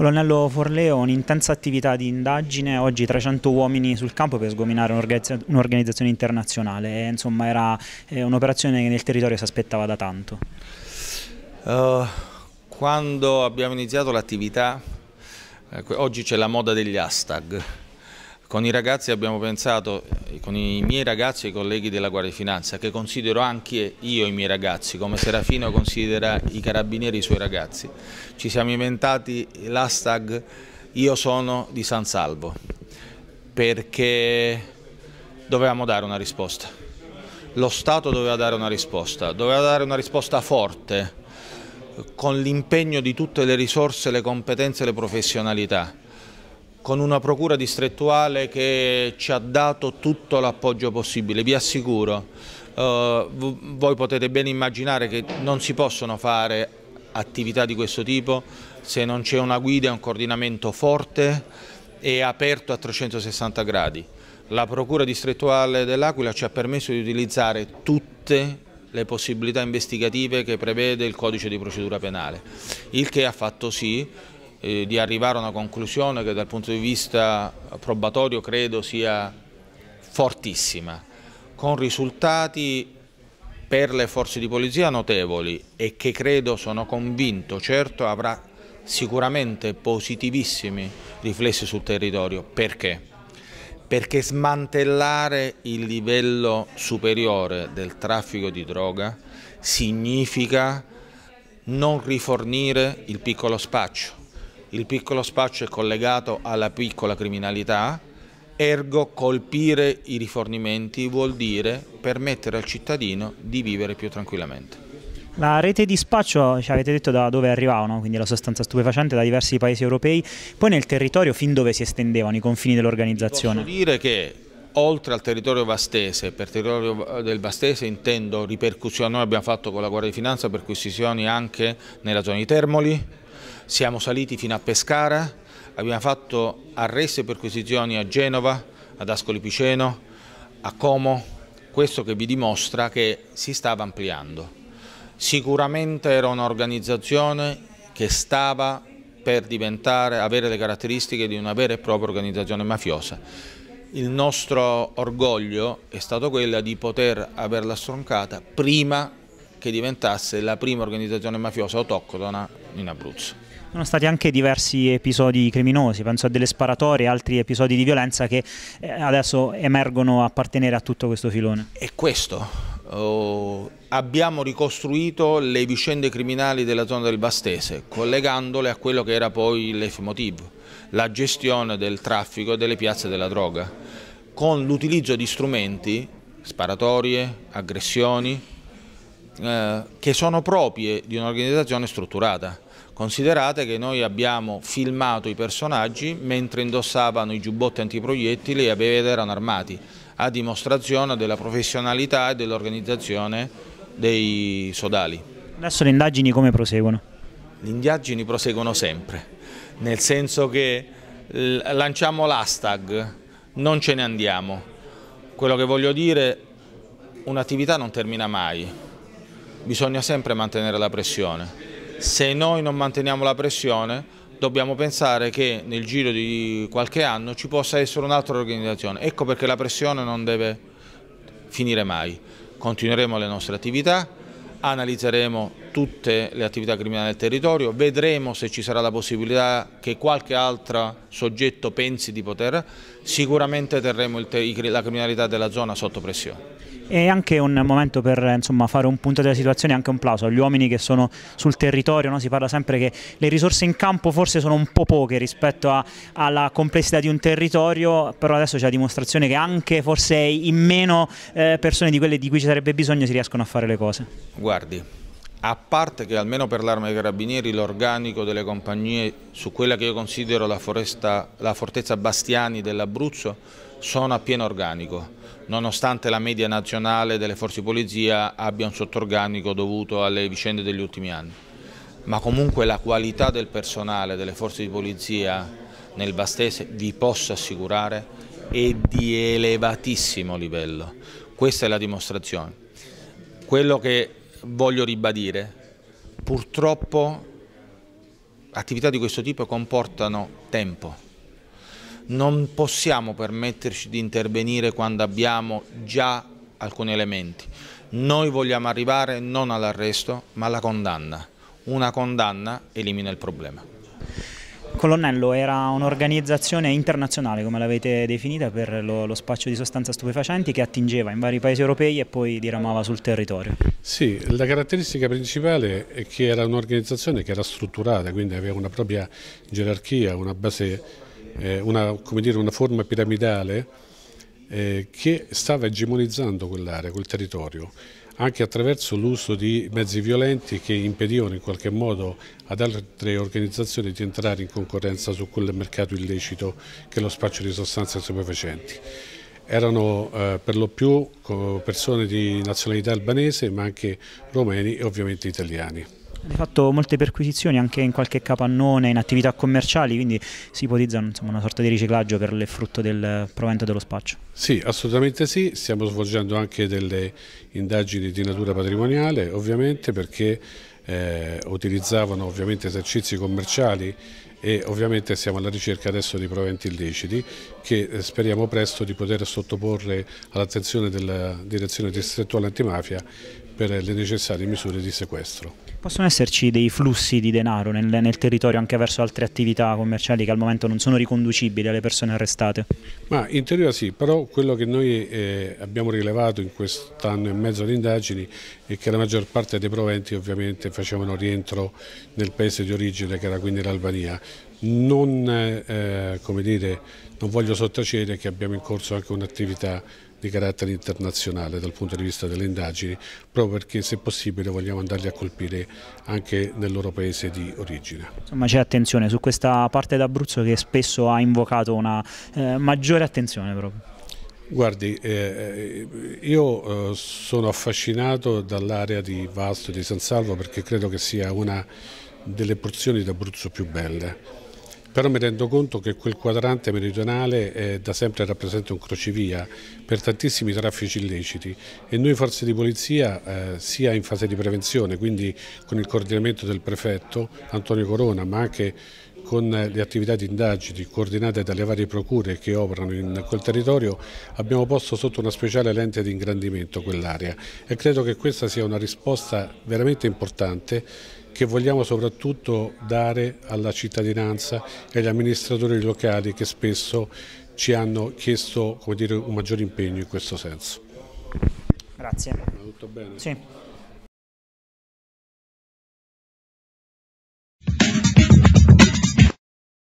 Colonnello Forleo, un'intensa attività di indagine, oggi 300 uomini sul campo per sgominare un'organizzazione internazionale, eh, insomma era eh, un'operazione che nel territorio si aspettava da tanto. Uh, quando abbiamo iniziato l'attività, oggi c'è la moda degli hashtag, con i ragazzi abbiamo pensato, con i miei ragazzi e i colleghi della Guardia di Finanza, che considero anche io i miei ragazzi, come Serafino considera i carabinieri i suoi ragazzi. Ci siamo inventati l'hashtag Io sono di San Salvo, perché dovevamo dare una risposta. Lo Stato doveva dare una risposta, doveva dare una risposta forte, con l'impegno di tutte le risorse, le competenze e le professionalità con una procura distrettuale che ci ha dato tutto l'appoggio possibile, vi assicuro. Eh, voi potete ben immaginare che non si possono fare attività di questo tipo se non c'è una guida e un coordinamento forte e aperto a 360 gradi. La procura distrettuale dell'Aquila ci ha permesso di utilizzare tutte le possibilità investigative che prevede il codice di procedura penale, il che ha fatto sì eh, di arrivare a una conclusione che dal punto di vista probatorio credo sia fortissima, con risultati per le forze di polizia notevoli e che credo, sono convinto, certo avrà sicuramente positivissimi riflessi sul territorio. Perché? Perché smantellare il livello superiore del traffico di droga significa non rifornire il piccolo spaccio, il piccolo spaccio è collegato alla piccola criminalità, ergo colpire i rifornimenti vuol dire permettere al cittadino di vivere più tranquillamente. La rete di spaccio ci avete detto da dove arrivavano, quindi la sostanza stupefacente da diversi paesi europei, poi nel territorio fin dove si estendevano i confini dell'organizzazione? Posso dire che oltre al territorio vastese, per territorio del vastese intendo ripercussioni, noi abbiamo fatto con la Guardia di Finanza percussioni anche nella zona di Termoli, siamo saliti fino a Pescara, abbiamo fatto arresti e perquisizioni a Genova, ad Ascoli Piceno, a Como, questo che vi dimostra che si stava ampliando. Sicuramente era un'organizzazione che stava per diventare, avere le caratteristiche di una vera e propria organizzazione mafiosa. Il nostro orgoglio è stato quello di poter averla stroncata prima che diventasse la prima organizzazione mafiosa autoctona in Abruzzo. Sono stati anche diversi episodi criminosi, penso a delle sparatorie e altri episodi di violenza che eh, adesso emergono appartenere a tutto questo filone. E questo, oh, abbiamo ricostruito le vicende criminali della zona del Bastese, collegandole a quello che era poi l'EFMOTIV, la gestione del traffico e delle piazze della droga, con l'utilizzo di strumenti, sparatorie, aggressioni, eh, che sono proprie di un'organizzazione strutturata. Considerate che noi abbiamo filmato i personaggi mentre indossavano i giubbotti antiproiettili e erano armati, a dimostrazione della professionalità e dell'organizzazione dei sodali. Adesso le indagini come proseguono? Le indagini proseguono sempre, nel senso che eh, lanciamo l'hashtag, non ce ne andiamo. Quello che voglio dire, un'attività non termina mai, bisogna sempre mantenere la pressione. Se noi non manteniamo la pressione dobbiamo pensare che nel giro di qualche anno ci possa essere un'altra organizzazione. Ecco perché la pressione non deve finire mai. Continueremo le nostre attività, analizzeremo tutte le attività criminali del territorio, vedremo se ci sarà la possibilità che qualche altro soggetto pensi di poter, sicuramente terremo la criminalità della zona sotto pressione. È anche un momento per insomma, fare un punto della situazione anche un plauso agli uomini che sono sul territorio, no? si parla sempre che le risorse in campo forse sono un po' poche rispetto a, alla complessità di un territorio, però adesso c'è la dimostrazione che anche forse in meno eh, persone di quelle di cui ci sarebbe bisogno si riescono a fare le cose. Guardi, a parte che almeno per l'arma dei carabinieri l'organico delle compagnie su quella che io considero la, foresta, la fortezza Bastiani dell'Abruzzo sono a pieno organico, nonostante la media nazionale delle forze di polizia abbia un sottorganico dovuto alle vicende degli ultimi anni. Ma comunque la qualità del personale delle forze di polizia nel Bastese vi posso assicurare è di elevatissimo livello. Questa è la dimostrazione. Quello che voglio ribadire. Purtroppo attività di questo tipo comportano tempo. Non possiamo permetterci di intervenire quando abbiamo già alcuni elementi. Noi vogliamo arrivare non all'arresto ma alla condanna. Una condanna elimina il problema. Colonnello era un'organizzazione internazionale, come l'avete definita, per lo, lo, spaccio di sostanze stupefacenti che attingeva in vari paesi europei e poi diramava sul territorio. Sì, la caratteristica principale è che era un'organizzazione che era strutturata, quindi aveva una propria gerarchia, una base, eh, una, dire, una, forma piramidale eh, che stava egemonizzando quell'area, quel territorio anche attraverso l'uso di mezzi violenti che impedivano in qualche modo ad altre organizzazioni di entrare in concorrenza su quel mercato illecito che è lo spaccio di sostanze stupefacenti. Erano eh, per lo più persone di nazionalità albanese ma anche romeni e ovviamente italiani. Hai fatto molte perquisizioni anche in qualche capannone, in attività commerciali, quindi si ipotizza insomma, una sorta di riciclaggio per il frutto del provento dello spaccio. Sì, assolutamente sì, stiamo svolgendo anche delle indagini di natura patrimoniale ovviamente perché eh, utilizzavano ovviamente esercizi commerciali e ovviamente siamo alla ricerca adesso di proventi illeciti che eh, speriamo presto di poter sottoporre all'attenzione della direzione distrettuale antimafia per le necessarie misure di sequestro. Possono esserci dei flussi di denaro nel, nel, territorio anche verso altre attività commerciali che al momento non sono riconducibili alle persone arrestate? Ma in teoria sì, però quello che noi eh, abbiamo rilevato in quest'anno e mezzo di indagini è che la maggior parte dei proventi ovviamente facevano rientro nel paese di origine che era quindi l'Albania. Non, eh, non voglio sottacere che abbiamo in corso anche un'attività di carattere internazionale dal punto di vista delle indagini, proprio perché se possibile vogliamo andarli a colpire anche nel loro paese di origine. Insomma c'è attenzione su questa parte d'Abruzzo che spesso ha invocato una eh, maggiore attenzione proprio. Guardi, eh, eh io eh, sono affascinato dall'area di Vasto e di San Salvo perché credo che sia una delle porzioni d'Abruzzo più belle però mi rendo conto che quel quadrante meridionale eh, da sempre rappresenta un crocevia per tantissimi traffici illeciti e noi forze di polizia eh, sia in fase di prevenzione, quindi con il coordinamento del prefetto Antonio Corona, ma anche con le attività di indagini coordinate dalle varie procure che operano in quel territorio abbiamo posto sotto una speciale lente di ingrandimento quell'area e credo che questa sia una risposta veramente importante che vogliamo soprattutto dare alla cittadinanza e agli amministratori locali che spesso ci hanno chiesto dire, un maggior impegno in questo senso. Grazie. tutto bene? Sì.